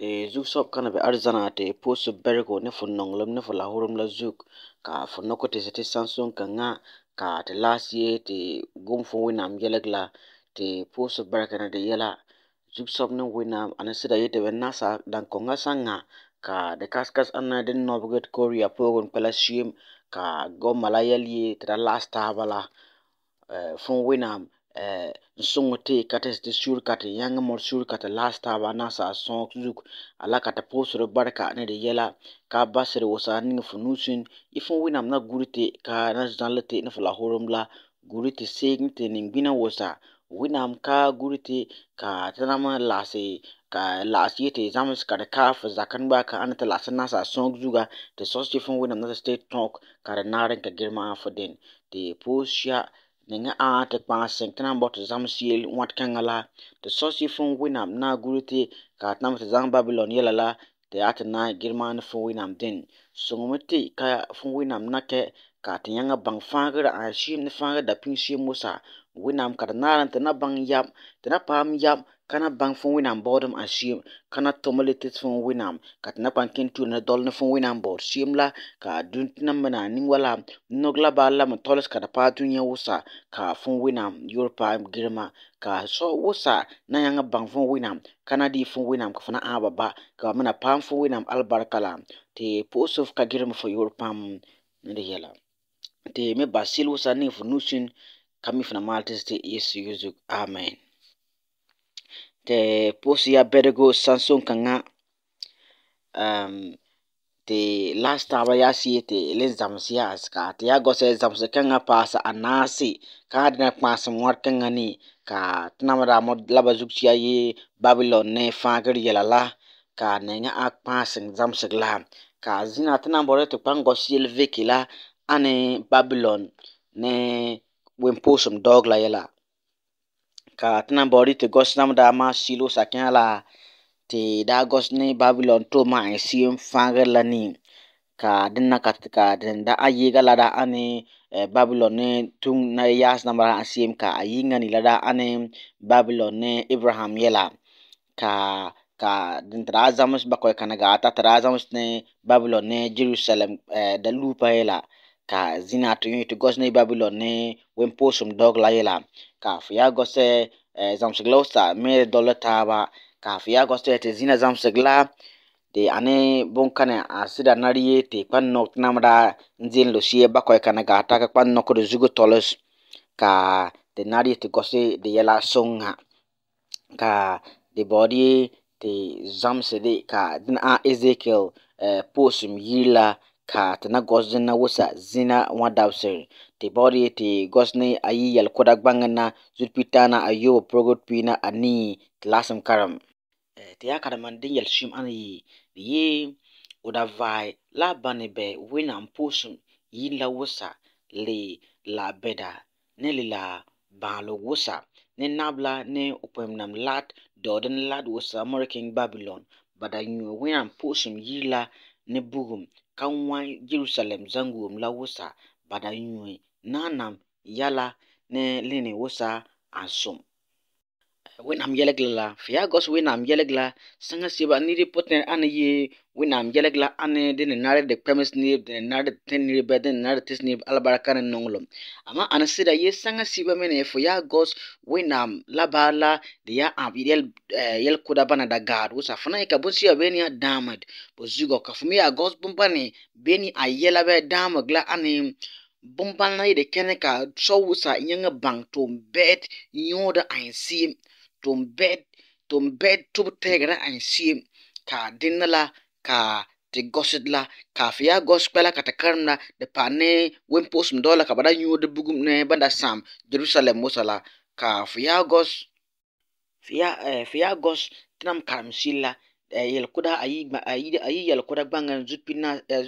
te zug sob kana be arzana te po su bergo ne fu nonglem ne fu lahorom la zug ka fu noko te zete sansun ka nga ka te lasie te gom fu winam yelag la te po su berga na de yela zug sob ne winam anasida yete ben nasa dan konga sa nga ka de kaskas anna de nobgat korea po gom pela shim ka gom malayali te da lasta bala fu äh, winam Eh, sõngo tɩ ka tɩ tɩ sur ka tɩ yãngẽ mor sur ka tɩ laas taaba naasa a sõog zug Ala ka tɩ pʋʋsr barka ne d yɛla ka a basr wʋsa ning fo Ifun y fõ wẽnnaam na guri tɩ ka na zãl tɩ ne fo la la guri tɩ seeg n tɩ ning-gbĩnã wʋsa wẽnnaam ka guri tɩ ka ma laase ka laas yetɩ zãms ka d kaa fo ba ka ãn tɩ laasẽ na a sõog zuga tɩ sõs tɩ fõ wẽnnaam na tɩ tɩ tõk ka d naar n ka gɩr fo den tɩ pʋʋs ya Nanga a ti kpaŋsim ti ni bɔi ti zaŋ shɛli ŋmati kaŋa la ti sɔɣisi fun Winam Naawuni ti ka a ti nam ti zaŋ Babilɔn yɛla la ti a ti naai girima ni fum Winam din. Suŋmi ti ka fum Winam na kɛ ka a ti nyaŋɛ baŋ faagiri a shim ni faagiri dapim shɛm ŋɔ sa Winam ka di naari ti na baŋ yɛm ti na paam yɛm kana baŋ fun Winam baoodem a sɩɩm kana tʋm le tɩ fun wẽnnaam ka tɩ na kpãn kẽn tuur na dɔl ne fun wẽnnaam baood sɩɩm la ka dũn tɩ nam me na a ning wala nog la baal la me tɔls ka da paa dũniyã wʋsa ka fun wẽnnaam yor paa girma ka so wʋsa na yãng bãng fun Winam. kana dɩ fun Winam. ka fo na ãaba ba ka me na paam fun wẽnnaam albarka la tɩ pʋʋsf ka girm fo yor pãmb ned yɛla tɩ me basɩl wʋsa ne fo nu sĩn ka mi fo na maal tɩ tɩ yeesu yuzug amen te post here better go Samsung kanga. Um, the last time ya si te the exams here as ka the ago se exams kanga pass anasi ka dina pas mwar kanga ni ka tinamara mod labazuk siya ye Babylon ne fagir yalala ka nenga ak pass exams la ka zina tinambore to pango silve kila ane Babylon ne wimposum dog la yala ka a tena bɔɔri te gɔsinam daa maa silo sakeã la te daa gɔsɛ ne Babylon toma enseem fãagerɛ la ni. ka dɛna ka den da a yiga la daa ani e, Babylon ne tuŋ na e yaasi naŋ ba naŋ seem ka a yi ŋa ni la daa ani Babylon ne Abraham yɛla ka ka din ti daa zamesɛ kana gaata ti daa zamesɛ ni Babylon ne Jerusalem e, da lupa yɛla. ka zina atu yon yutu gos ne babilon ne wen po sum dog la yela ka fia gose eh, zamsigla usta mele dole taba ka fia gose ete zina zamsigla te ane bon kane asida nariye te kwan nok namada nzin lo siye bako e kane gata ka kwan nokodo zugu tolos ka te nariye te gose de yela songa ka de body e, te zamsigla e, ka dina a ezekiel eh, po sum yila ka ti na gɔsi din na wusa zina ŋɔdabisir ti bɔdi ti gɔsi ni a yi yɛli kuda gbaŋ na zupita na ayɔbu purogu kpee na ani ti laasim karim e, ti ya karimani din yɛli shim ani yi di yi o da vaai la a bani bɛ wunam pooshim yini la wusa le la bɛda ni li la baalug wusa ni nabila ni o kpɛmnam lad dɔɔdin lad wusa amɔrikin babilɔn ba da nyuui wunam pooshim la ni bugum ka Jerusalem zãngoom la wʋsa bada yũe, naanam yɛla ni lini wʋsa n sũm wẽnnaam yɛlgr la eh, gos wẽnnaam yɛlg la sãngã sɩba nid pʋtẽ a ne yɩ wẽnnaam yɛlg la a ne dẽ ne nar d kpɛms neeb dẽ ne nar d tẽ nerbã dẽ ne nar tɩs neeb albarka ne nonglem ama a ne sɩda yẽ sãngã sɩba me fo yaa gos wẽnnaam la baa la d yaa ãb yɛl-kʋda bãna da gaad wʋsa fãna yẽ ka bõn-sɩba been yaa dãamd bõ zugɔ ka fo me yaa gos bõn-bãne been a yɛla bɩ dãamg la a ne bõn-bãna kẽne ka soab wʋsa yãngã bãng tʋʋm bɛɛd yõoda ãn sɩɩm tombɛd tombɛd tʋb tɛɛgrã n seem kaa dẽnã la kaa tɩ gɔsd la kaa fɩ yaa gɔs kpɛla ka tɩ karem na dɩ pa ne wẽn-poosem dɔɔ la ka ba da yõode bugum ne bãnda sãam jerusalɛm wosa la ka fɩ yaa gɔs fɩ yaa eh, gɔs tɩ nam karem sil la yelkoda eh, ayi yelkoda gbãngã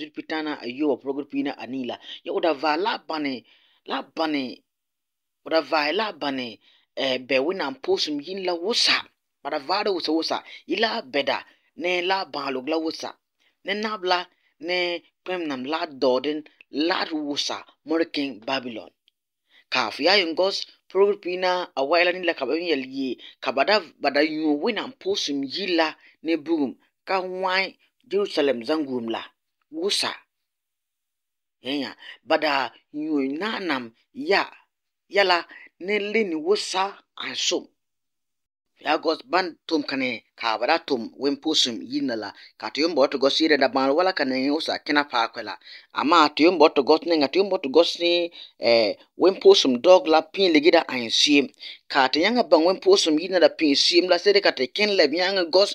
zutpitãana ayoba pʋrgd piina a nii eh, la ya oda vaar la a bãne la a bãne oda la a ɛbɛ eh, wẽnnaam pʋʋsem yĩn la wʋsa bara vaara wʋsa wʋsa yɩ la bɛda ne la a bãalg la wʋsa ne nabla, la ne kpẽmnam la a dɔɔden la d wʋsa morkin babylon kaafɩ yaa yĩngos pʋrgd pĩina a wɛɛla ne la ka ba yɛl yee ka ba da ba da yũo yi la ne bugum ka wãe jerusalem zãngum la wusa. yẽya ba da yũo naanam ya yala nele ni wosa ansom fiagos ban tom kane ka bara tom wemposum yinna la ka to yombo to gosi da ban wala kane usa kina pa kwela ama to yombo to gosni nga to yombo to gosni eh wemposum dog la pin le gida ansiem ka to yanga ban wemposum yinna da pin siem la sede ka te ken le yanga gos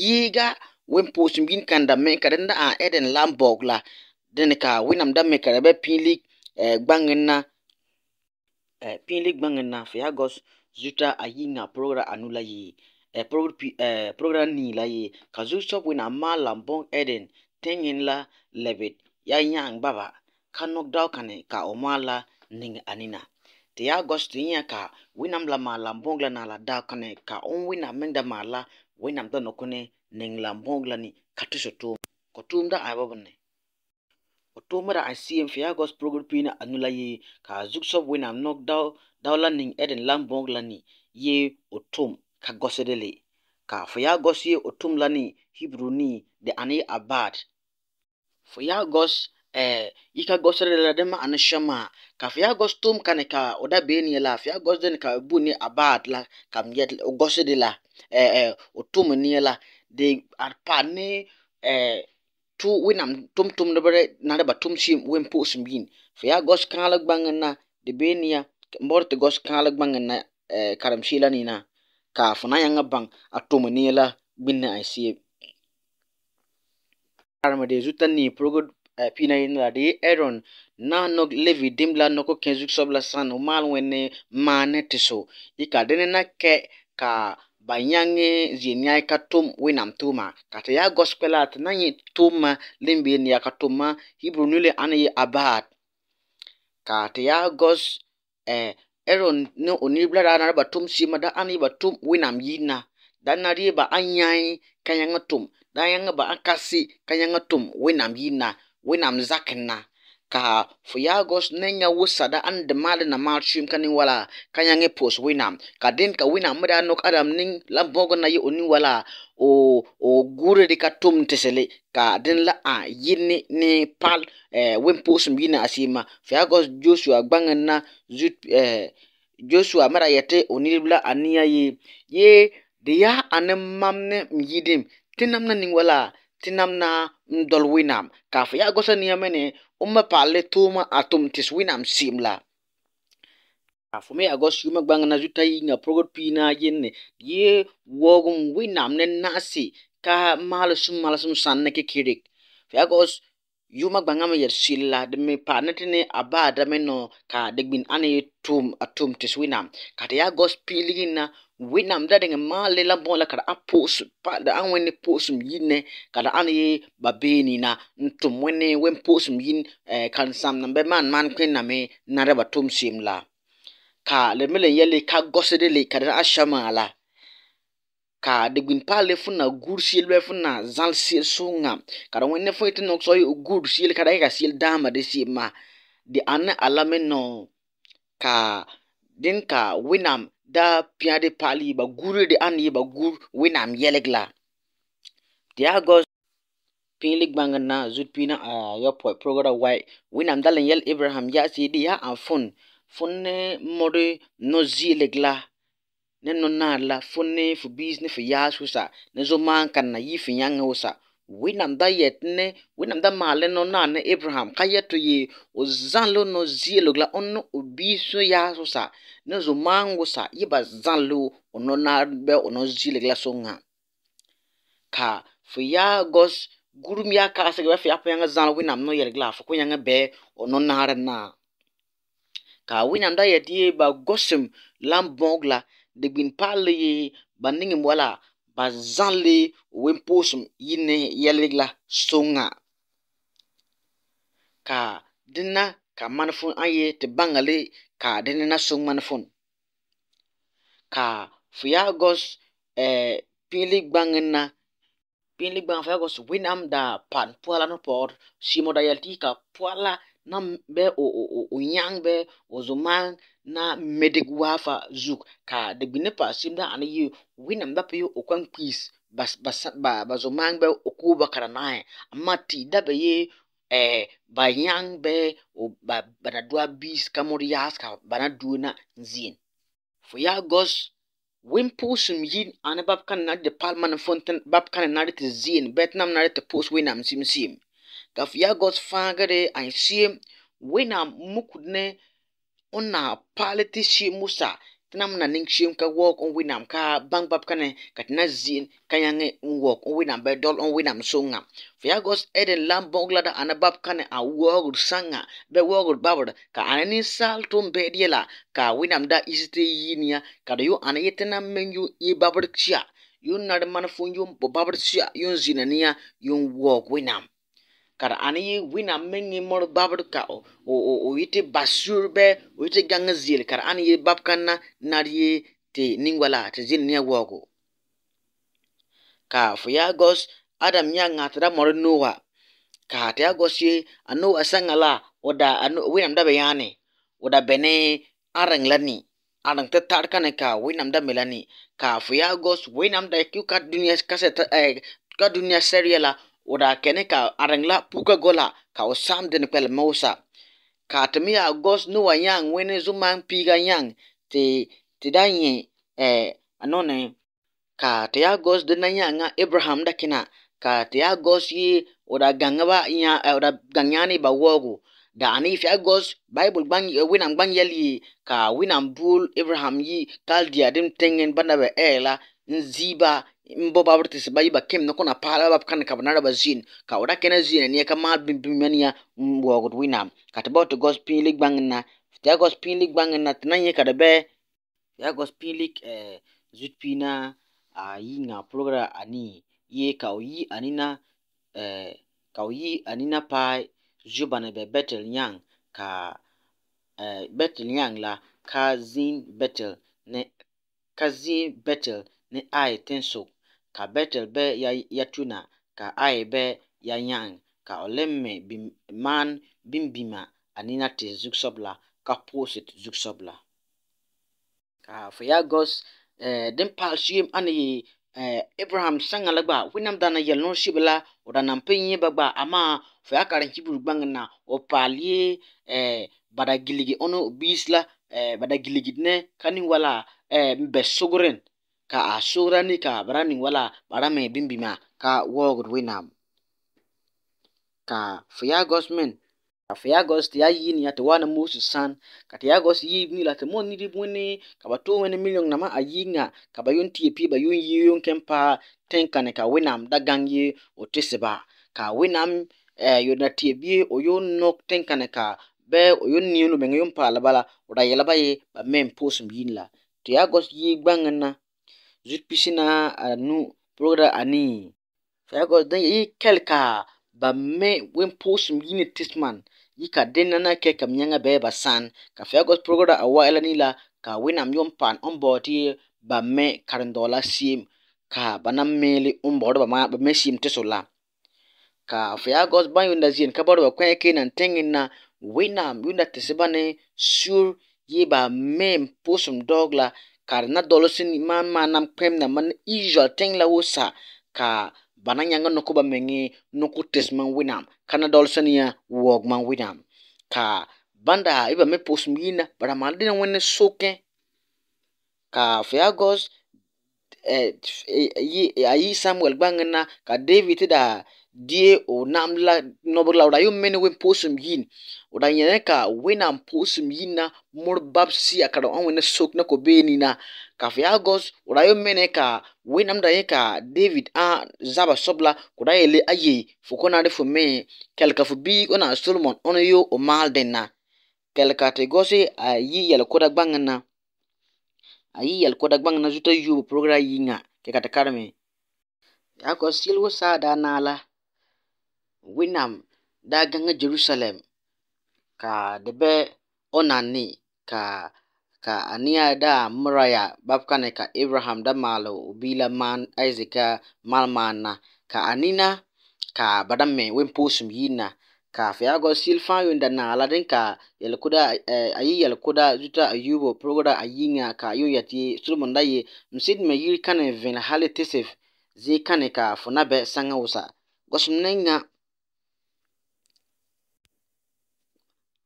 yiga wemposum yin kanda me ka da a eden lambog la den ka winam da me ka be pin li eh, gbangin eh, pĩili na fɛɛgɔs zuta a yi ŋa pɔɡera anu la yi eh, pɔɡera eh, nii la yi ka zu sɔbwino a maala bɔŋ ɛdin tɛŋhin la lɛbit ya nyaŋ baba ka nɔk daukani ka o maala niŋ anina tɩ yaa gɔs tɩ n yã ka wẽnnaam la maala bɔŋ la naala daukani ka n wẽnnaam meng da maala wẽnnaam da nɔkɛ ni niŋ la bɔŋ la ni ka tɩ sũ tʋʋm kɔ tʋʋmda o tog mera ICM fi agos pina anula ye ka zuk sob wenam nok daw daw la ning eden lam bong la ni ye o tom ka gosedele ka fo gos ye o tom la ni Hebrew ni de ani abad fo ya gos eh ika gosere la dema anashama ka fo ya gos tom ka ne ka oda be ni la fo ya gos den ka bu ni abad la kam yet o gosede la eh eh o tom ni la de arpa ne eh tu winam tum tum na da ba tʋm wen wẽn pʋʋsem bin fo ya gos kãalg gbãngẽ na de benia mort gos kãalg gbãngẽ na eh, shila ni na ka funa yanga bang atum a la bin na gbĩnnẽ a see de zutan nii eh, pʋrgd pĩna yẽnd la de eron na no levi dim la no ko kenzuk sob la san o mal wen ne manet so y ka na kɛ ka banyange zienyai ka tom wenam toma kata ya gospel at na ye toma limbe ni ya ka toma hebrew nule ana ye abad kata ya gos eh eron no onibla da na ba tom si mada ana ba tom wenam yina dan na ba anyai kanyanga tom dan yanga ba akasi kanyanga tom wenam yina wenam zakna ka fo ya gos nenya wusa da an da mali na malchim kanin wala kan yange pos wina ka din ka wina mada nok adam nin lambogo na yi oni wala o o gure de ka tum tesele ka din la a yini ni pal eh, wen pos mbina asima fo ya gos joshua gbangan na zut eh, joshua mara yate onirbla aniya ye ye de ya anem mamne mjidim tinam na ning wala ti namna mdol winam kafa ya gosa niyamene umma palle tuma atum tis winam simla afume agos yuma gbanga na zuta yi nga progot pina yenne ye wogum winam ne nasi ka malasum malasum sanne ke kirik fe agos yuma gbaŋa me yersil la de me pa ne tene a ba da me no ka de gbin ane ye tum a tum tes winam ka te ya gos piligin na winam da dege ma le la bon la ka da a pos pa da an wene posum yin ne ka da ane ye babeni na n tum wene wen posum yin eh, kan sam nambe man man kwen e, na me na reba tum sim la ka le me le yele ka gos e de le ka da a shama la ka degwin pale fun na gur siel be fun na zal siel so nga kada wene fo ite nok soy gur siel kada ka siel dama de si ma di ane alame no ka din ka winam da pia de pali ba guru de ane ye ba gur winam yelek la dia goz pinlik banga na zut pina a yopo progoda wai winam dalen yel abraham ya si di ya an fun fun ne eh, mori no zi lek la nenona lafune fubis ne fiyasu sa nezoma kana yi fiyange osa winamda yet ne winamda male no na ne abraham kaya to ye ozan lo no zie lo gla onno obiso ya so sa ne zo mango sa yiba zan lo ono na be ono zie lo gla so nga ka fiya gos gurum ya ka se gba fiya pa yanga zan lo winam no yel gla fo kunyanga be ono na na Kaawinam da yɛdeɛ ba gɔsem lambɔg la degin paali ye ba niŋe poɔ la ba e zãŋ le wempoosum yi ne yɛle la soŋ ŋa. Ka dena ka mane fon ɛŋ yee te baŋa le kaa dene na soŋ mane fon. Kaa fueagɔs ɛɛ eh, piili-gbaŋe na, piili-gbaŋe fueagɔs winam da pan poɔ la ne pɔgere da yɛle ka poɔ la na bɛ o o o nyaŋ bɛ o zomaan na mɛdek waa fa zug ka di gbini paɣasim da ani yi winam da pi o kwan kpiis ba ba ba zomaan bɛ o kuo ba karanahi e. amma ti da bɛ ye eh, ba nyaŋ bɛ o ba ba na dua biis kamor yaas ka ba na duo na zien fo yaa gɔs wimpuusum yin ani bab kan na de palma na fontin bab kan na di ti zien bɛt nam na di ti puus winam simsim gafi ya gos fãa gede a n sɩɩm wẽnnaam mukd ne n na paal tɩ sɩɩm wʋsa tɩ nam na ning sɩɩm ka wɔɔk n wẽnnaam ka bãng-babkãne ka tɩ na zɩɩn ka yãngẽ n wɔɔk n wẽnnaam bɛ dɔl n wẽnnaam sʋngã fo ya gos ɛden lan bõg lada a na babkãne a wɔogd sãnga bɛ wɔogd babr ka a na ninsaal tʋm bɛɛd yɛla ka wẽnnaam da is tɩ y yɩɩn ya ka d yʋ a na yɩ tɩ na me yʋ yɩ babr sɩa yʋ nar man fo yʋ bo babr sɩa yʋ n zĩna ne ya yʋ n wɔɔk wẽnnaam er kara ye wina mengi mor babr ka o o o ite basur be o ite ganga zil kara ane ye bab kanna nariye te ningwala te zil niya wago ka fuya gos adam niya ngatra mor noa ka te agos ye ano asangala oda anu winam da bayane oda bene arang lani arang te tar kane ka winam da melani ka fuya gos winam da e ku ka dunia kase eh, ka dunia seriala wada kene ka arengla puka gola ka o samde ne pel mausa ka tami a gos nu wa yang wene zuman piga yang te te danye e eh, anone ka te a gos de na yang a Abraham da kina ka te a gos ye wada ganga ba ya eh, wada ganyani ba wogu da ani fi a gos bible bang uh, winam bang yali ka winam bul Abraham yi kal dia dim tengen banabe ela eh, nziba mboba tɩ sɩ ba yɩ ba kẽm kõna paala ba kãn ka b nara ba ka b ra kẽna zĩnã nia ka maan bĩmbim ya nia n waoogd wẽnnaam ka tɩ bao tɩ gos-pĩili gbãng na tɩ yaa gos-pĩili gbãng na tɩ na yẽkd bɛ tɩ yaa gos-pĩili zut-pĩinã a yĩngã pʋlgra a nii ye ka b yɩ a nina ka b yɩ a nina paa zo bãna betel nyang yãng ka eh, betel nyang la ka zĩn bɛtl ne ka zĩn bɛtl ne ai tẽn ka Betel ya Yatuna, ka Ai ya yang ka Olemme man Binbima anina ti zuɣusabila ka pooi ti zuɣusabila. Ka Vayagos eh, din pahi shee a eh, Abraham saŋa la gba wunam daa ni yɛli niŋ shee la o daa nan pun na o paali eh, badagiligi onu o biisi la eh, badagiligi dini ka ninwala eh, n bɛ ka a sogra ne ka bara ne wala bara mai bimbi ma ka wogr winam ka fiya gosmen ka fiya gos ti ayi ni ati wana musu san ka ti agos yi ni la ti moni ri bune ka ba to wene million na ma ayi nga ka ba yon tie pi ba yon yi yon kempa tenka ne ka winam da gangi o tese ba ka winam eh, yon na tie bi o yon nok tenka ne ka be o yon ni yon lu menge yon pa la bala o da yelaba ye ba men posum yin la ti agos yi gbangana Zit pisina anou prograda ane. Faya goz denye yi kel ka ba me wen pos mgini tisman. Yi ka denye nanake ke mnyanga beye ba san. Ka faya goz prograda awa elanila ka wenam yon pan ombotir ba me karindola sim. Ka banam me le ombotir ba me sim tisola. Ka faya goz ban yon da zyen kabado wakwenye kenan tengin na wenam yon da tisibane sur ye ba men pos mdogla. Karinadolsin man manam kpemna man Israel teng la wosa ka bana nyanga noko ba mengi noko tes man winam kanadolsin ya wog man winam ka banda iba me pos mina bara mal dina wene soke ka fiagos eh, ayi Samuel gbangana ka David da Dio namla nobla ora yo mene wen posum yin ora yene ka wenam posum yin na mor babsi akara on wena sok na ko beni na ka fiagos ora yo mene ka wenam da ka david a zaba sobla kura ele aye fukona de fume kelka fu bi ona solomon on yo o mal denna kelka te gosi ayi yel koda gbangna ayi yel koda gbangna zuta yu progra yinga ke kata karme ya ko silwo sada nala wenam daa gaŋa Jerusalem ka debe Onani ka ka ania da Moriah bab ka Abraham da maali o man maan Isaac mali ka anina ka ba da mɛ wimpoosum yini ka fiagɔ sili yunda na eh, aladin ka yɛlikoda a yi yɛlikoda zuta ayubo purugda a ka a yuun ya ti Solomon da ye n sidi mɛ yiri kani vini hali ka fu sanga bɛ saŋa wusa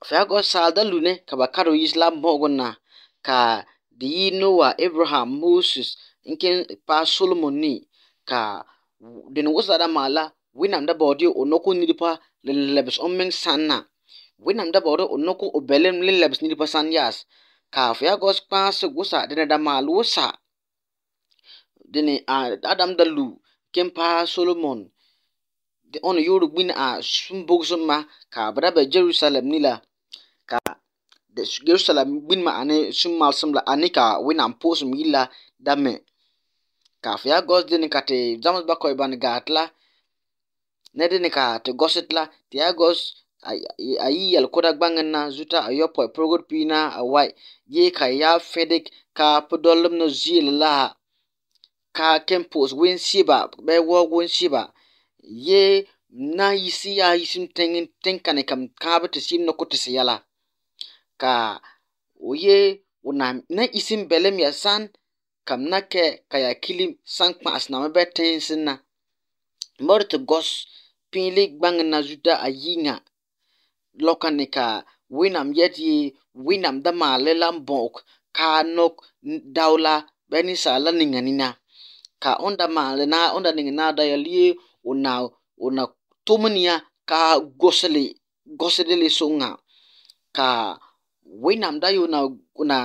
Obiagor Sandalu-Nne Kabaka Isla Mogo na ka di yi Noah Abraham Moses nke pa Solomon ni ka den wuzara mala wenam da bɔɔde onoku niripa lelebs san na wenam da bɔɔde onoko obelem lelebs niripa san yas ka Obiagor kpaase gusa dene da maala wusa dene a Adam Dalu pa Solomon de on yoru gbin a sumbog ma ka braba Jerusalem ni la jerusalem bin ma ane sum mal sum la ane ka we nam po sum yi la da me ka fia gos dini ka te zamas ba koi ban ga atla ne dini ka te gosit la ti a gos a yi yal kodak bang na zuta a yopo e progot pi na a wai ye ka ya fedik ka podolum no zil la ka ken pos win siba be wo win siba ye na yi si ya yi sim tengin tenka ne kam kabe te sim no kote se yala ka o ye wònà na isi mbɛlɛ mìɛsan kam na kaya kili san kpa a sinamɛ bɛ tẽesi na mɔri gɔs piili gbaŋ na zuta a yi ŋa lɔkani ka wẽnnaam yɛt yee wẽnnaam da maale la n kaa nɔk dao la bɛ ninsaala niŋa nina ka n da maale naa n da niŋe naa da yɛl yee wòna wòna tomenia kaa gɔsili gɔsili le so ŋa kaa wẽnnaam da yoona na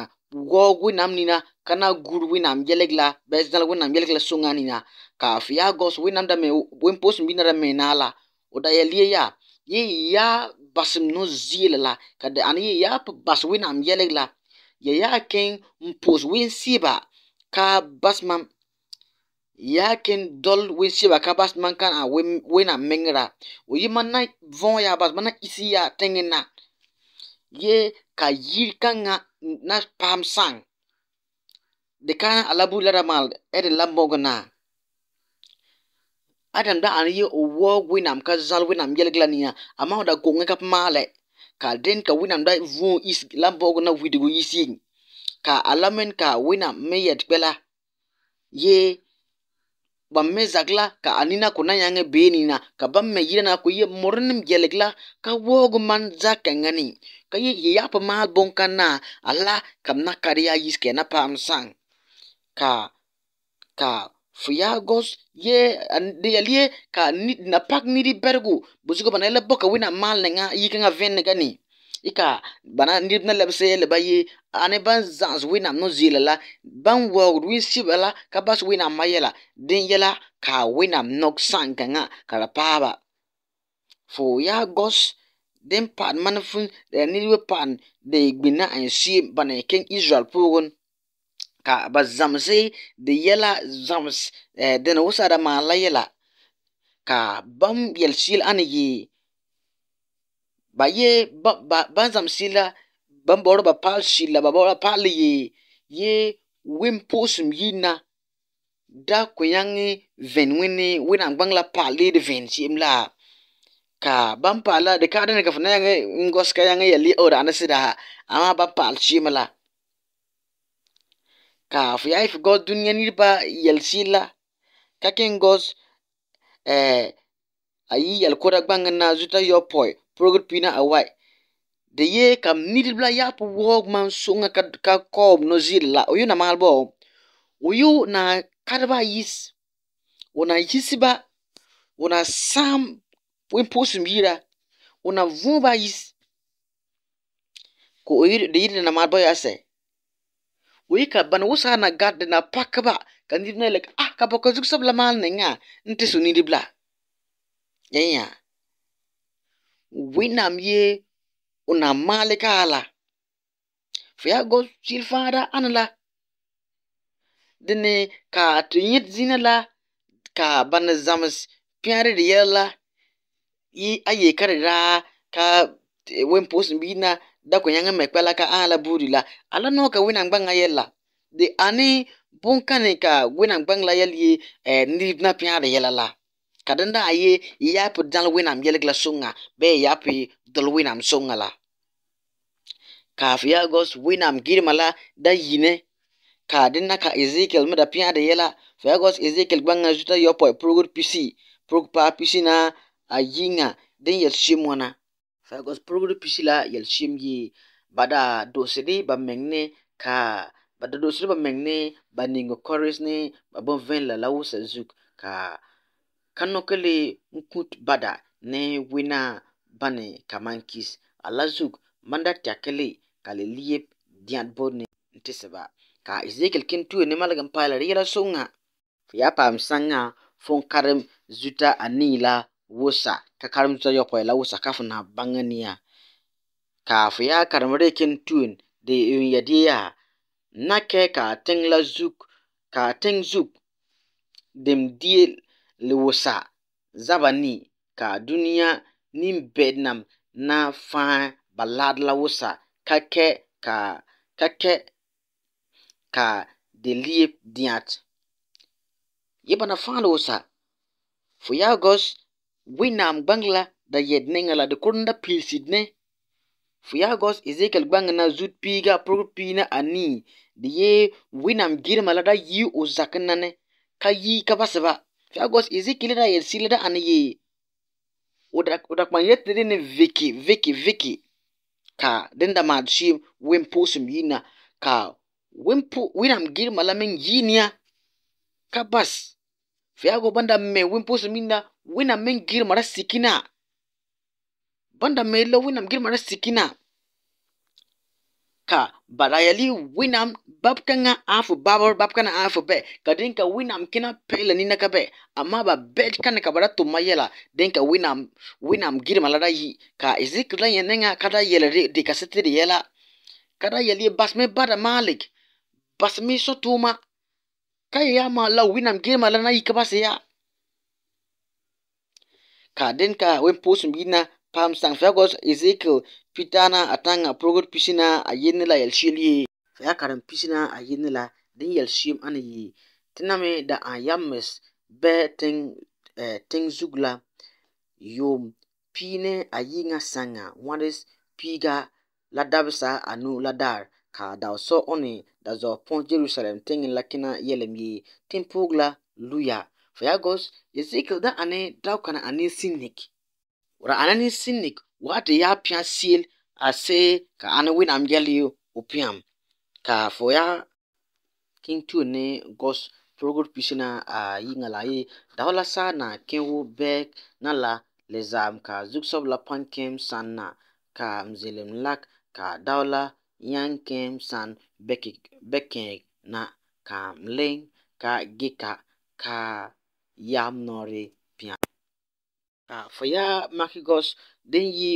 waoog wẽnnaam nina ka na gur wẽnnaam yɛlg la bɩ zãl wẽnnaam yɛlg la sõngã nina kaaf yaa gos wẽnnaam dame wẽn-poosem bĩna da mẽnaa la da ya lie yaa ye yaa basem no zie la la ka da ãn ye yaa bas wẽnnaam yɛlg la ya yaa kẽng n poos wẽn-sɩɩba ka basema yaa kẽn dɔl wẽn-sɩɩba ka basema ka a wẽnnaam meŋera o yɩ man na võo yaa basema na isi yaa tẽngẽ na ye kayirkanga na paham sãn di ka a la buula ra mal edi la mogi naa adam da an yi o wɔɔ wẽnnaam ka zal wẽnnaam yelg la nia amaa da gonge ka maalɛ ka den ka wẽnnaam da vũu is la bɔg na widgu yis yĩng ka a la ka wẽnnaam me yɛt kpɛla yee ban me zagla ka anina ku na yange benina ka ban me yira na ku ye morinim gelegla ka wogu man za kengani ka ye ye yapa maal bonka na ala ka na kariya yiske na pa amsang ka ka fuyagos ye de yaliye ka ni, na pak niri bergu buzigo ban ele boka wina maal nga yike nga vene gani i bana niraba na labisi yɛliba yee a ni ban zaɣasi wɛnnaam ni zeela la ban wɔgiri wii siba la ka basi wɛnnaam maa yɛla din yɛla ka wɛnnaam nɔg sa'am gaŋa ka di paaba fo yaa gɔs din paɣan manifun di la niraba paɣan di gbinna n sie ban ken israɛl puuni ka ba zamsi di yɛla zams din wusaara maa la yɛla eh, ka ban yɛli shɛli a ni Ba ye ba ba banzamsila bambɔrɔ ba sila, ba bɔra paali ye ye wimpoosum yina da ko nyaŋe vɛn wini e, wina gbaŋ la paali de vɛn se'em la ka ban paali la di ka dini ka fu yangi e, nyaŋe gɔsi ka nyaŋe ya le o daana sida ha amaa ba paali se'em la ka fu ya ifi e gɔsi dunia niriba yɛlisi la ka kelum gɔsi eh, ayi yɛlikɔda gbaŋ na zuta yɔpɔi pɔgr pina a wai de ye ka nidi bla ya pu yaɣapu wɔɔgu so nga ka ka kɔɔm no zil la o yu na maalibɔ o yu na kariba yis o na yisiba o na saɣim wun puɣisim yira o na vuuba ayi ka di yiri di na maalibɔ yaɣasɛ o yi ka bani wusaɣa na gad di na pakiba ka nirina yi le ah ka bɔ ka zuɣu sabila maali ni nya n-ti so niribila yɛn ya Winam ye una malika ala. Fya go silfada anala. Dini ka tuyit zina la ka bana zamas piyari da yalla yi aye karira ka wen posin bi na da ko yanga me ka ala buri ala no ka winam gbanga yalla de ani bunkani ka winam gbanga yalla yi eh, ni na piyari yalla la. Ka di naai yɛ yaayɛ dali wɛnnaam yɛligila suŋa bee yaayɛ dali wɛnnaam suŋa la kaafi yagɔs wɛnnaam girima la da yini ka di na ka Ezekiel mi da piã di yɛla fi yagɔs Ezekiel gbaŋa zuta yɔpɔi purugiri pisi purug paai pisi na a yiŋa din yɛlishem ŋwana fi yagɔs la yɛlishem yee ba da do'osiri ba miŋni ka ba da do'osiri ba miŋni ba niŋgɔkɔrisi ni ba binvɛla la wusɛ zugu ka Kanokele bada ne wina bane kamankis Alazug, Manda Takele Kalaleep Dianbo ni ntisba ka Ezekiel Kintue na maligin paala di yɛla so ŋa fu yaa fun karim zuta anii la wusa ka karim zuta yɔpɔi la wusa ka na baŋɛ ka fu karim di Kintue di n na die yaa na kɛ ka a tiŋ dem die lewisa zabani ka duniya nimbeɗnam na fãa ballad lawisa ka kɛ ka de lie diãt ye ba na fãa lewisa fu yaagɔs wẽnnaam gbaŋe la da yɛd nɛŋa la di korenɛ da pilsi dini fu yaagɔs ezekiel gbaŋe na zut-piiga pʋgẽ piina anii di yee wẽnnaam girema la da yi o zakẽ nane ka yi ka ba soaba Fagos izi kilira yersilira aniye. Udak udak manyet dini viki viki viki. Ka denda madshi wimpusum yina ka wimpu winam gir malamin yinia ka bas. Fiago banda me wimpusum yina winam men gir mara sikina. Banda me lo winam gir mara sikina. Ka barayali winam bab kanga afu babor bab bɛ afu be kadinka winam kina pele nina kabe amma ba bet kana kabara tumma yela denka winam winam girma lada yi ka ŋa yenenga kada yela de de yela kada yeli basme bada malik basme so tuma ka ya ma la winam girma lana yi ka ya ka denka wen posum bina pam sang fagos ezekiel pitana atanga progot pisina ayenela yelshili fa ya karen pisina a yin la din yel shim an yi tina me da a yammes be ting eh, ting zugla yom pine a yi nga sanga wadis piga la dabisa anu la dar ka daw so oni da zo pon jerusalem tingin lakina yelem yi tin pugla luya fa ya gos yezikil da ane daw kana ane sinik wara ane ni sinik wate ya pian siel a se ka ane win am yeli upiam Kaafoyaa kintue ne gos Progoritpisi na a yi ŋa la ye dagi la saa na kɛ̃gɔ bɛɛ na la le za'am ka zugsɔba la pun kem sani na ka n ze'ele lak ka dagi la nyaŋɛ kem sani bɛkɛɛ na ka n len ka gee ka ya'am nɔri piã. Kaafoyaa makɛ Gus din yi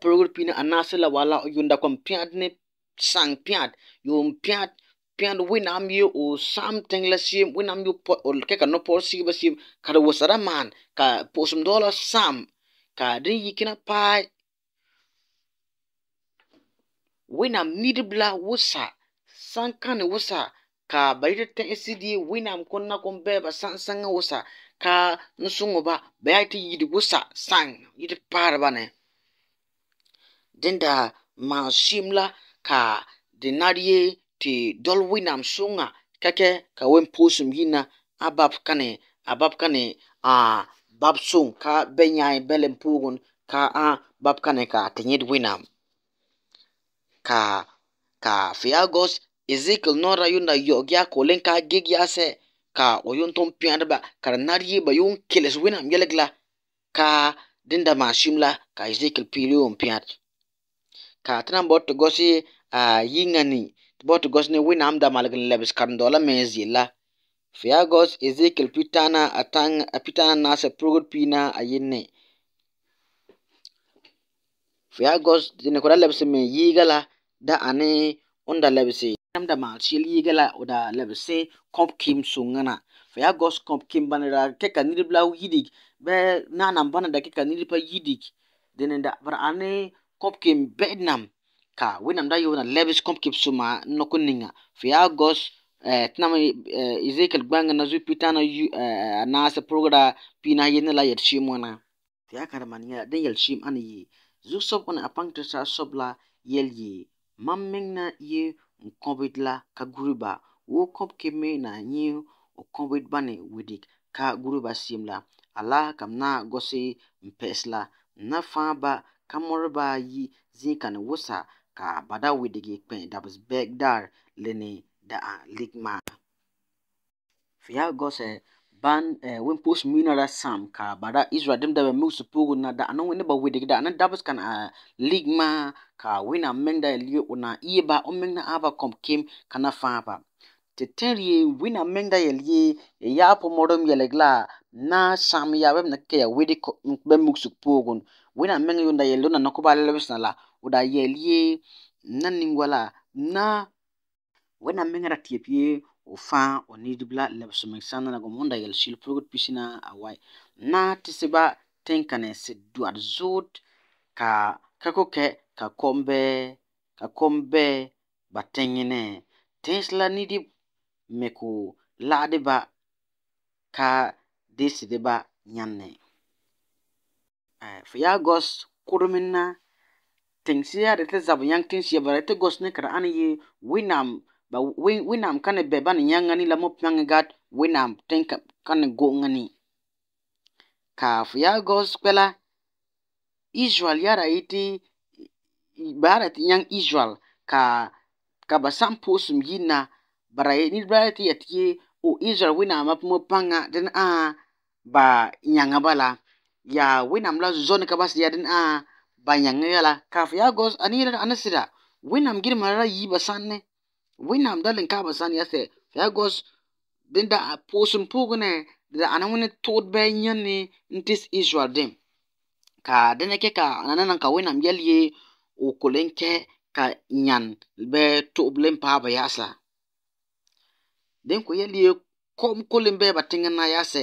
Progoritpina eh, a naasi la wala yunda yuum da kɔ'ɔm sagnympiady eo mpiady mpiady hoe na amieo o la samy tegna lasiemy hoe na amieo kaiky anao paosy sika basiemy ka raha oasara many ka paosy midôla samy ka regny ikina pahay hoe na midibla wosa sankany wosa ka baita te'isidi winam kunna kumbe ba san sanga wosa ka nsungo ba baita yidi wosa sang yidi ba ne denda ma la. ka denarii te dɔlwenam sɔŋa kɛkɛ ka wen posum hina abab kane abab kane a bab sɔŋ ka bɛ nyai pugun ka a bab kane ka te nyɛ ka ka fiagos ezekiel nora yunda yogya kolen ka gigia se ka oyun ton ba kar nariye ba yun keles winam yelegla ka dinda mashimla ka ezekiel pilion piat ka tɩ na n bao tɩ gɔsɩ yiŋa ni tɩ bao tɩ gɔsɩ ni wẽnnaam da malg n lɛbs karen-dɔɔlã meng zella fo yaa gɔs ezekiɛl pitãana a pitãana naasɛ pʋrgd piina a yɩnne fo yaa gɔs tɩ ni kõ da lɛbsɛ meng la da a ne n da lɛbse wẽnnaam da maal sɩl yiiga la f da lɛbsẽ kõp kɩm sʋngã na fo yaa gɔs kõp kɩm bãna da kɛka yidik bɩ naanam bãna da kɛka nidb yidik dẽn da bra a kopkim bednam ka winam da yuna lebis kopkip suma nokuninga fiagos eh, tnama eh, ezekiel gbanga na yu eh, nasa progra pina yene la yershimona tiakara mania den yelshim ani yi zuk sob ona apangta sa sobla yel yi mammengna ye nkobit la ka guruba wo kopkeme na nyi okobit ne widik ka guruba simla ala kam na gosi mpesla na fãa ba Camara yi zikan wusa ka Badawi digi kpɛ dabesbɛgdar lini daɣa lig maa. Feyyagos eh, wen pos minara sam ka bara Israel dem da be mil supugu na da anon ne ba wedig da anan dabus kan a eh, lig ma ka wena menda liye una iye ba omen na aba kom kim kana fa ba teterie wena menda yelie ya po morom yelegla na sam ya bem na ke ya wedi bem mil supugun wẽnnaam meng yʋnda yel dõnna nokba la lebsdã la da yɛl ye na ningwala na wẽnnaam meng ra tɩ yep ye o fãa o ned bla lebs meng sãn na gom wẽnda yel sil pʋlgd pisina a wai na tɩ sɩba tẽn ka ne sɩd doad zood ka ka kokɛ ka kom ka kom bɛ ba tẽngẽnẽ tẽes la nidi meko lagdba ka deesdba yãnnẽ Feyagɔs kuremi na tingsiya di ti zabi nyaŋ tinsia bara ti gɔs ni ka di ani yee winaam ka ni bɛ ba ni nyaŋa ni la mɔ'piŋa gaa winaam winam ka ni gu'uŋɔ ni. Ka Feyagɔs kpɛ la Israel yara yeti ba yang Israel ka ba sa'am posum yire na ni niriba yeti ya ti yee Israel winaam mɔ'piŋa dini aa ba nyaŋa bala. ya winam la zone ka basi yadin ã ah, ba yãngẽ yala kaf yaa gos ani nira anasira nesɩda wẽnnaam ra yɩ ba sãnnẽ winam dalin k'a basan ba se ya sɛ fa gos dẽn da a ah, pugune da ana wẽne tʋgd bɩ a yãne israel ka dane kɛ ka a nana ka wẽnnaam yɛl ye fu kolen kɛ ka nyan be to len pa ba yasa den ko yɛl kom kolen bɩ ba na yase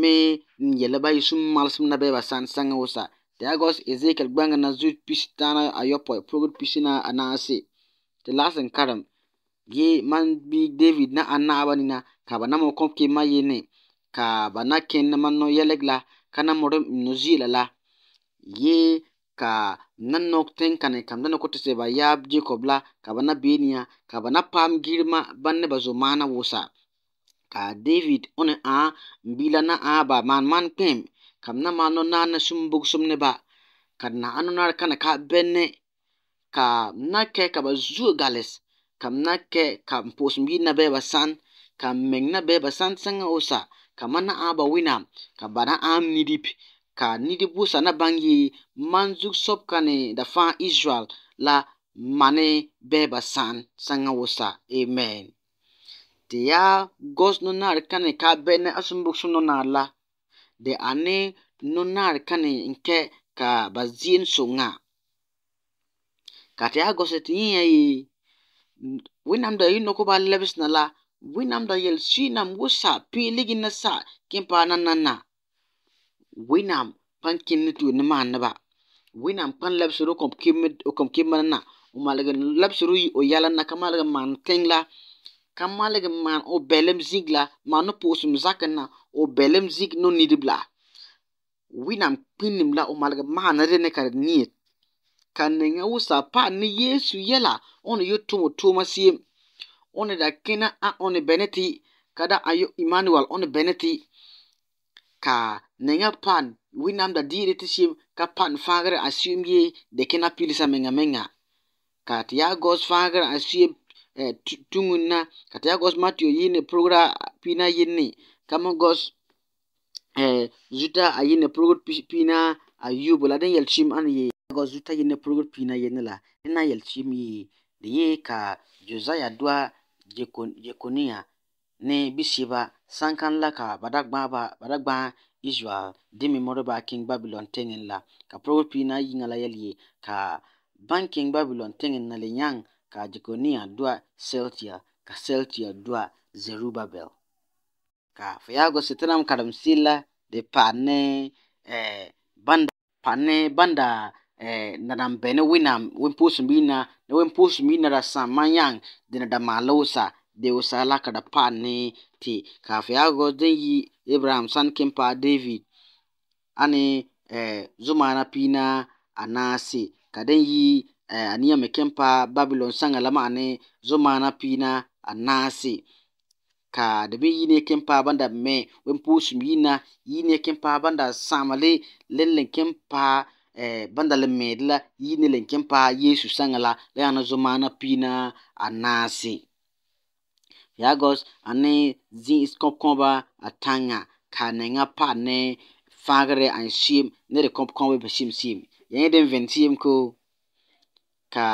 me n yi ba mal malesum na be ba sansaŋa wo sa ti a gɔs Ezekiɛl na zu pisi ayɔpɔi puogiri na anaare se ti laasi man bi David na anaaba ni na ka ba na mo kɔm ke ma ne ka ba na man no yɛlɛg la ka na no zie la la ka na nɔg ten kani kam dɛna kɔ'ɔm se ba yaa Jacob la ka ba na beenia ka ba na paam girima ban ne ba sa. Ka David one a mbila na aba man man pem kam na manon na na summbog som neba, ka na anonar kana ka benne ka mnakke ka ba zugaes, kam nakke ka mpposmbi nabeba san, ka meg na béba san sanganga osa ka mana a aba winam ka bana am ni dippi, ka nitipsa na bangi manzu sop kane da fa iz la mane b béba San sangangaosa e men. te ya gɔs nɔnarɛ kã nɛ kaa bɛnɛ na nɔnarɛ dɛ ane nɔnarɛ kã nɛ ŋkɛ ka ba zien soŋa. Ka te ya gɔsɛ ya yi ye wẽnnaam da yi nɔkɔ ba lɛbesɛ na la wẽnnaam da yɛl swɩɩnam wosa peeligi na sa kẽ pa na nana. nam pan kẽnd tɩ ni ba. nɛba. nam pan lɛbeseri fu kom kembã na na fu o yɛla na ka malege maan la kan malege man o bellem zig la ma no posum zaken na o bellem zig no nidi bla winam pinnim la o malege mana rene kare niet kan nenga wusa pa ni yesu yela ona yo tumo tuma siyem ona da kena a ona beneti kada ayo immanuel ona beneti ka nenga pan winam da dire ti siyem ka pan fangre asiyem ye de kena pili sa menga menga ka tiya gos fangre asiyem Eh, Tungun na kate ya gos matyo yi ne prograt pina yen ni Kamo gos zuta a yi ne prograt pina a yubo la den yelchim an ye Kamo gos zuta yi ne prograt pina yen la Den a yelchim ye Deye ka Josiah 2 Jekonia Ne bisiva sankan la ka badak ba iswa Demi Moroba King Babylon 10 en la Ka prograt pina yi nga la yelye Ka Banking Babylon 10 en la lenyang ka do a Sealtiel, ka Sealtiel dua Zerubabel. Ka Fiago sitram karamsila de pane eh, banda pane banda eh, nadambene winam wimpusumbina na wimpusumbina da samanyang de nadamalosa de usala kada pane ti ka Fiago den yi Abraham san kimpa David ane eh, zumana pina anasi kadan yi Eh, ania mekempa Babylon saŋa la zo mana pina anasi ka da bin yini kempa banda me wen pusum yina yini kempa banda samali lelen kempa eh, banda le medla yini len kempa Yesu saŋa la le ana mana pina anasi yagos ane zin iskɔnkɔba atanga ka neŋa pa ne fagre an shim ne de kɔnkɔba ba shim shim yɛn den vɛn ko ka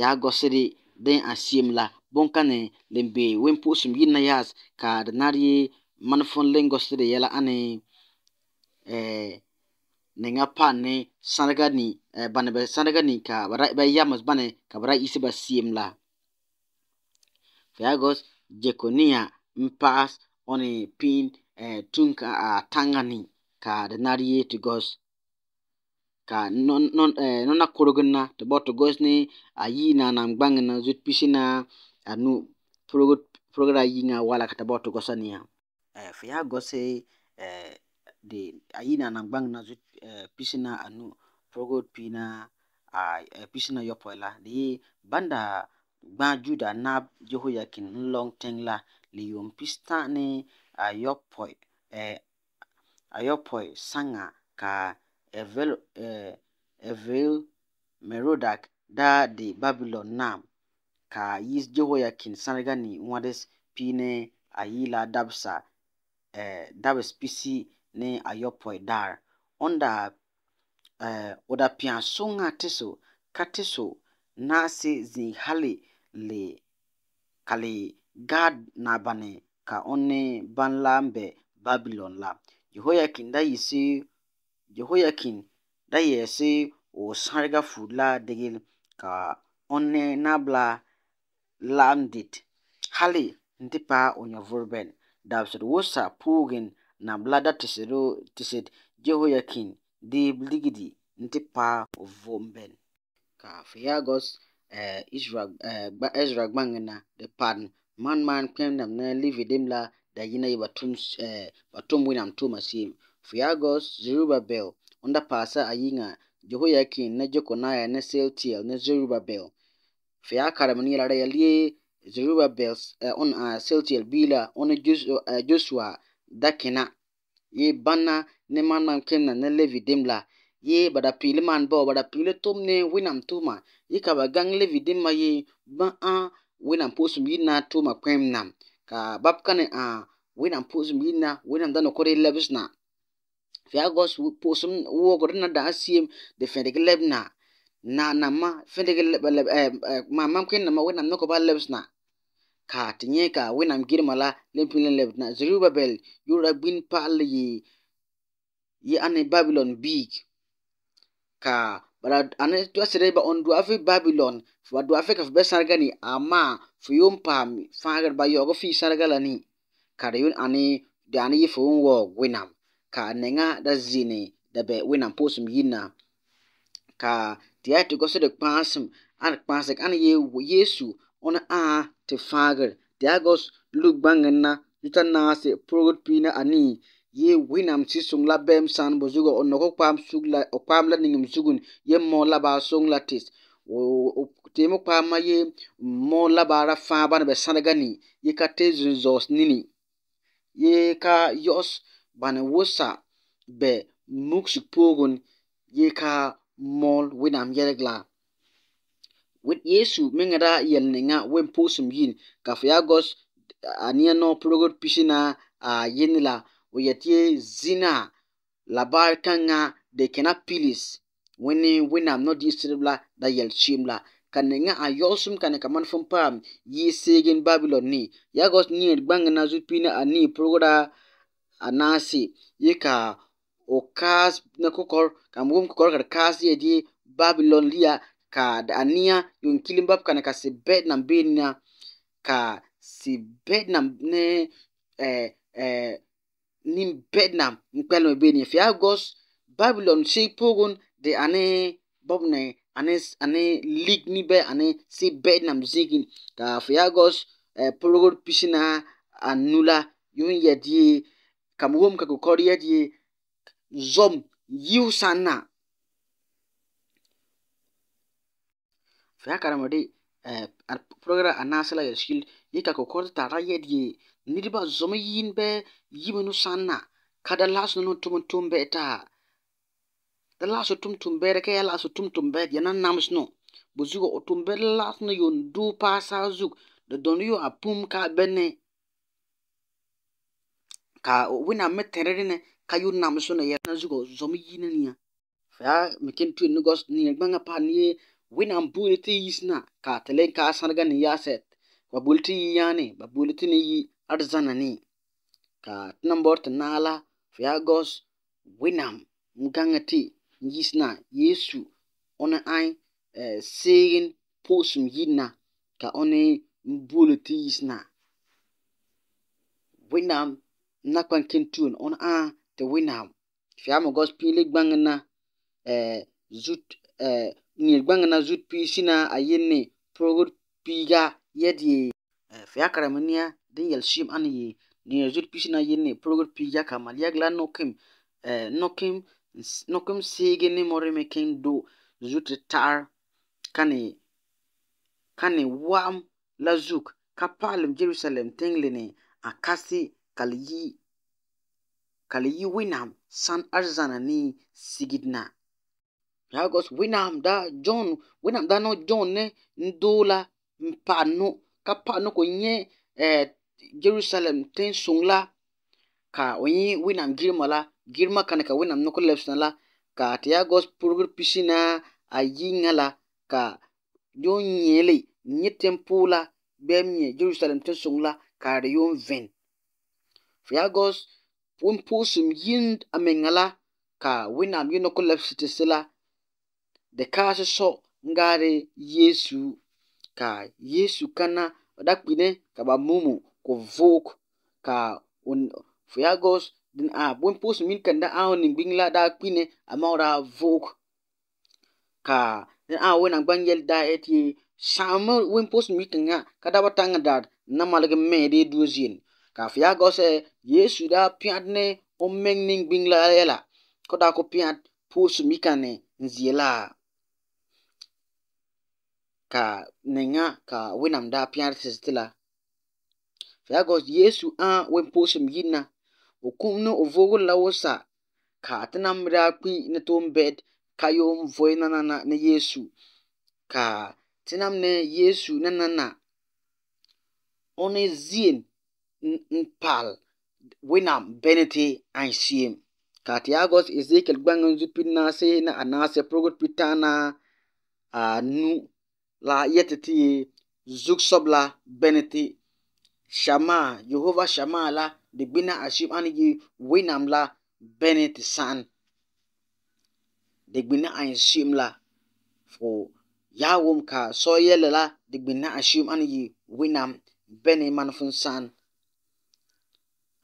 ya gosiri den a siyem la bonkane lembe wempo sum yin na yas ka denari manfon len gosiri yela ane eh, ne nga pa ne sanaga ni eh, bane ba sanaga ni ka bara ba yamas bane ka bara isi ba siyem la fiagos jekonia mpas oni pin eh, tunka a tangani ka denari ye tigos ka nonakorogen eh, na tɩ bao tɩ gɔs ne a yiina a nan gbaŋẽ na zut-pisi na a nu pʋlgda a yiŋa wala ka tɩ bao tɩ gɔsa nia fo yaa gɔse de a yiina eh, e, eh, a nan gbaŋẽ na zut-pisi na a nu pʋlgd na a pisi na yɔpɔi la dɩ yɩ bãnda gbãa juda na jehoyakin yakin long tẽng la liyom pisi tã ne a yɔpɔi a yɔpɔi sanga ka Evel eh, Merodach da The Babylon Nam ka Yis Jehoiakim Saregani Nwadas P ne Ayila Dabas eh, pisi ne ayopoi dar Onda eh, Piansonga Teso ka Teso na se Zinhale le Kale Gad Nabane ka one Banla mbe Babylon la, Jehoiakim da Yisi jehoyakin da yɛ e sɛ ɔsarega fud la degel ka ɔnɛ nabla landit hali nti pa ɔnyavorben dabsɛd wosa pogen nabla da tesedo tesed jehoyakin de bligidi nti pa ɔvomben ka feyagos Uh, Ezra uh, gbanga na the pardon man man kwen nam na livi dem la da yina yi batum uh, batum wi nam tuma siyem Fuegos, Zerubabel, Underpasser Ayinla, Jehoiakin ne Jekonia ne Sealtiel ne Serubabel. Fiakarem ne Yeremia, Zerubabel eh, on a ah, Sealtiel Bila on eh, eh, Joshua Dakina. Ye bana ne manam kenna ne Levi Demla. Ye bada pili man bo bada pili tom ne winam tuma. Ye kaba gang Levi Demma ye ba a winam posum yina tuma kwem nam. Ka babkane a ah, winam posum yina winam dano kore levis na. fiagos posum wogor na da siem de fendeke leb na na na ma fendeke leb leb eh, eh, ma mam ken na ma wenam noko ba lebs na ka tinye ka wenam girmala lempilen leb na zerubabel yura bin pali ye ye ane babylon big ka bara ane tuwa sereba on duwa fi babylon fwa duwa fi ka fbe sarga ni ama fi yon pa mi fangar ba yogo fi sarga la ni kare yun ane dani ye fwa wenam ka nenga da zine, dabe wina mpos mginna. Ka diya to gose de kpansem, an kpansek, an ye wye sou, ona a te fagel, diya gose luk bange na, yuta nasi, prokot pina ani, ye wina msi song la bem san, bo zugo, ono kwa msugla, opam la nini msugun, ye mon laba song la tes, o temo kwa mma ye, mon laba la faban be san gani, ye kate zon zos nini, ye ka yos, bana wosa bɛ mugsug poogon yekaa mol wẽnnaam yɛlegla yeesu meŋera yɛl niŋa wẽn-poosum yin kafiagɔs a nia nɔ pʋrɔgd pisina a yeni la o yetɩ zĩna la bar kãngã de kẽna pilis wẽne wẽnnaam nodiisrb la da yel soeem la ka niŋa a yɔgsum ka kaman ka man yi segin yɩ seegen babilon ni ya ni niir gbãngẽ na zu-pina a anaasɛ yɛka ɔkas na kukor kam gom kɔkɔr kar kas yɛdi babylon lia ka ania yon kilim bab kana ka se bet nam benia ka se bet ne eh eh nim bet nam mkpel bini benia fi agos babylon shi pogon de ane bob ne ane ane lig ni be ane se bet nam zigin ka fi agos eh pogon pisina anula yon yɛdi kam wom ka kukor yet ye zom yiu san na fya karamade eh, ar progra anasala ya shil ye ka kukor tara yet ye niriba zom yin be yibe nu san na kada lasu nu tum tum be ta da lasu tum tum be ka ya lasu tum tum be ya nan namus no bu zugo o tum be lasu nu yon du pa sa zug da don yo a pum ka bene ka wina me tere ne ka yu na mso na yana zugo zomi yina niya. Faya mekin tu ni gos ni yagba nga pa niye wina mbule ti yisna ka tele ka asanaga ni yaset. Ba bule ti yiyane ba bule ti ni yi adzana ni. Ka tina mbote nala faya gos wina mganga ti yisna yesu ona ay eh, segin posum yina ka one mbule ti yisna. Wina mbule nnakwan kentun ɔno a te winam fia mo gospel league gbang na eh zut eh ni gbang na zut pi sina ayene pro good pi ga yedi eh fia karamania din yel shim an yi ni zut pi sina yene pro good pi ga kamal ya glan no kim eh no kim no kim sege ni mori me ken do zut tar kani kani wam lazuk kapalim jerusalem tengle ni akasi kala yi wẽnnaam san arzana ni sigidna. sigd na Yagos wẽnnaam da John winam da no John ne n doola ka paɣa no ka o nyɛ eh, Jerusalem tẽn la ka o nyɛ wẽnnaam girma la girma kana ka wẽnnaam nokr lɛbsẽna la ka tɩ Yagos pisina a yɩngã la ka yon nyẽele nyɛ tẽn pʋʋla Jerusalem tẽn sõng ka yon vẽn Furyk Wimpousom yint amɛŋa la ka Winam Uniocolypsiti se la de ka shisho n-gaari Yesu ka Yesu kana o da ka ba mumu ko vok ka Furyk Wimpousom yini a da awunɛ ni gbiŋ la daa kpini amma o daa vok, ka din a Winam gba da yɛli daa yɛti saɣimi Wimpousom yini kaŋa ka da bi ta'aŋa daai namaligi Kafia gose Yesu da piat ne omeng ning bing la ela. Koda ko piat pusu mikane nziela. Ka nenga ka winam da piat sestila. Fia gos Yesu an wen pusu mgina. Okum no ovogo la wosa. Ka atena mra kwi ne tom bed. Kayo mvoy nanana ne Yesu. Ka tenam ne Yesu nanana. One zien. Mpal, Winam, Benete, and Siem. Katiagos Ezekiel Gbangon Zupin Nase na Anase Progot Pitana a Nu La Yeteti Zuk Sobla Benete Shama Jehovah Shama la de gbina ashim anigi Winam la Benete San de gbina Anshim la for Yawom ka so yele la de gbina ashim anigi Winam Bene Manfun San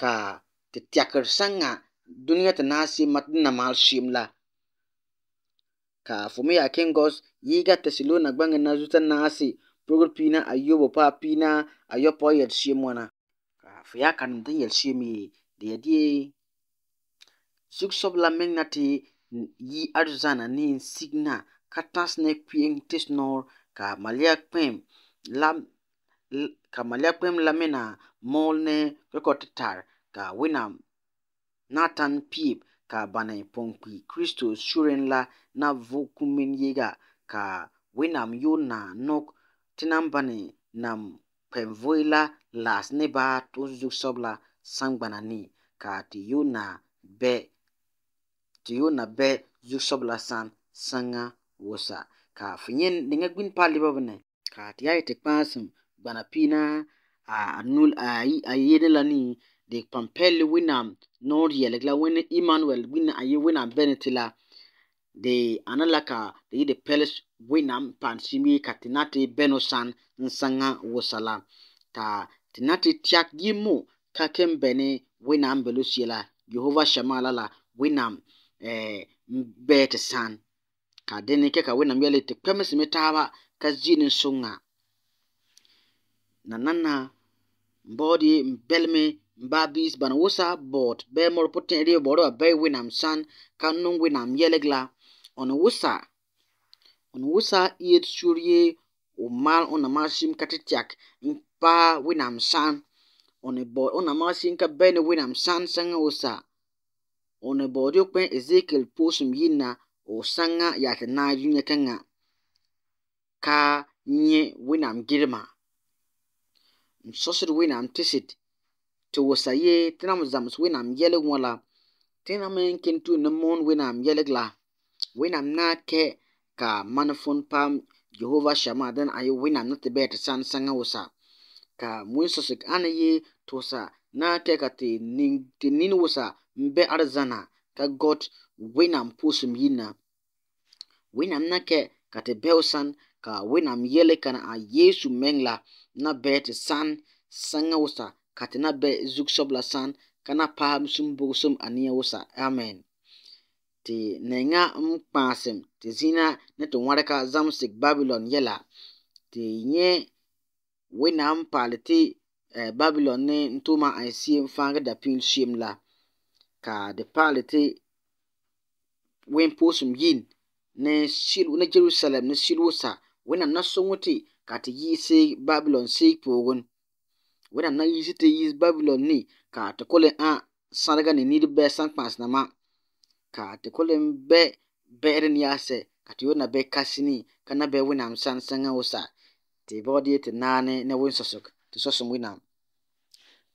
Ka te sanga donnia te na se matin na malchemla. Ka fume a kengos e yiga te selonnak bang nazutan na sepr pina a yoo pa pina a yo p po yèt che mona. Ka feá kan din yèl chemi de a di Suk so la meg na te y azanna ne signa ka ne peng testnor ka mal mal peèm la mena. rekɔt tar ka William Nathan Pitt ka pɔnkpi kristo suren la na Vancouver ka William Yeo na Nick Timberlake na Pevéla Las Nevas ezoghachila Sangbana-Nyi ka Théophile Bell ezoghachila San sanga wosa ka fiyen dina gbin pali bobli, ka ti yai ti kpasim gbana pina. anul a a yede la ni de pampelle wina nor yele la wina Emmanuel wina a ye wina benetila de analaka de yede peles wina pansimi katinati benosan nsanga wosala ta tinati tiak gimu kakem bene wina mbelusi la Jehova shamala la wina eh, mbete san ka dene keka wina mbele te kwemesi metawa kazini nsunga na nana body mbelme mbabis ban wosa bot be mor poten ri boro be winam san kanung winam yelegla on wosa on wosa yet surye umal on amashim katitiak mpa winam san on bo on ka ben winam san on ezekiel posum yina osanga yatna yunya kanga ka nye winam girma msosd wẽnnaam tɩsd tɩ wʋsa yee tɩ na m zãms wẽnnaam yɛlg wã la tɩ na me n ken tɩ n moon wẽnnaam yɛlg la wẽnnaam na a kɛ ka man fõn paam yehova shama dẽn a yɩ wẽnnaam na tɩ bɩ tɩ sãn sãngã wʋsa ka wẽn-sõsg ãna yee tɩ wʋsa na a kɛ ka tɩ nin wʋsa n bɩ ad zãna ka god wẽnnaam pʋʋsem yĩnna wẽnnaam na kɛ ka tɩ bɩo sãn ka wẽnnaam yɛlg kãna a yeesu meng la nabɛɛ te san sɛŋɛ wasa ka te nabɛɛ zugu sɔbela san ka na paɛ sum bogisum a neɛ wasa amen. Te nɛŋa n kpaasum te zina ni te wãrega zamsig babilon yɛla te nyɛ wẽnnaam paali ti babilon ni n tʋʋma n se'em fãaga dapim se'em la ka di paali ti wẽn-poosum yin ni Jerusalem ni sili wasa wẽnnaam na suŋɛ ti kati yi'isi Babylon sik poogun wẽnnaam na yi'isi tɩ yiis babilon ni ka tɩ kolen ã sãdga ne nid bɩ sãn kpãasnamã ka tɩ kolen bɛ bɛ'ɛr n yaasɛ ka tɩ yoona bɛ kasini ka na bɛ wẽnnaam sãn sẽngã wʋsa tɩ bɔgd yee tɩ naanɛ ne wẽn-sõsg tɩ sõsem wẽnnaam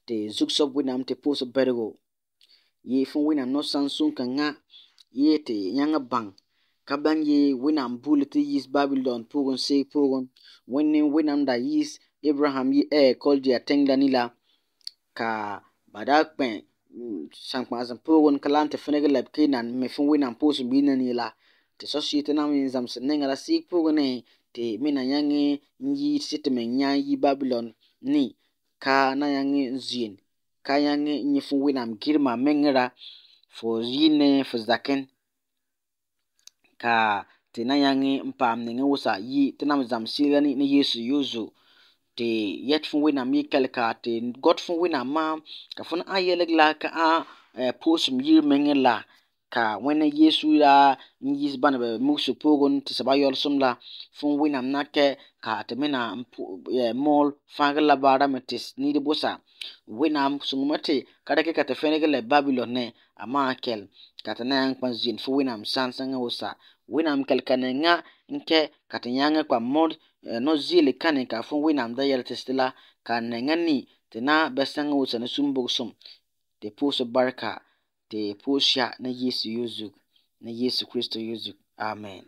tɩ zug-soab wẽnnaam tɩ pʋʋs bergo. yɩ fõn wẽnnaam no sãn sũ-kãngã yee tɩ yãngã bãng kaban ye wẽnnaam buule tɩ yiis babylon pʋgẽ seeg pʋgẽ wẽnd ne wẽnnaamda yiis abraham yi e dɩya tẽngda ni la ka ba daa kpɛ sãn-kpãasem pʋgẽ ka la n tɩ fẽneg la me fun wẽnnaam pʋʋsẽ biina ni la tɩ nam na zam zãms nenga la sɩɩg pogon e te na yange n yiir sɩd tɩ me yi babylon ni ka na yange n ka yange n fun winam girma mengera fo yɩ e, fo zakẽn Ka te na yange mpa mnenye wosa yi te namizam sirani ni yesu yuzu. Te yet foun wina mi kele ka te got foun wina ma. Ka foun a ye leg la ka a eh, pos mjir menge la. Ka wene yesu la njiz ban eh, mwisupo goun te sabayol som la. Foun wina mna ke ka te mena mpou eh, mol fange la barame te snide bosa. Wina mson mwete kadeke kate feneke le babilone a ma kele. Kate nyan kwan zyen foun wina msan sange wosa. wẽnnaam kelkanengã n kɛ ka tɩ yãngẽ kpamod nozɩɩle ka fo wẽnnaam da yɛltɩs tɩ la ka nɛŋa ni tɩ na bɩ sãngẽ wʋsã ne sũ-n-bogsum tɩ pʋʋsd barka tɩ pʋʋs ya ne yeesu yozug ne yeesu kiristã yozug amen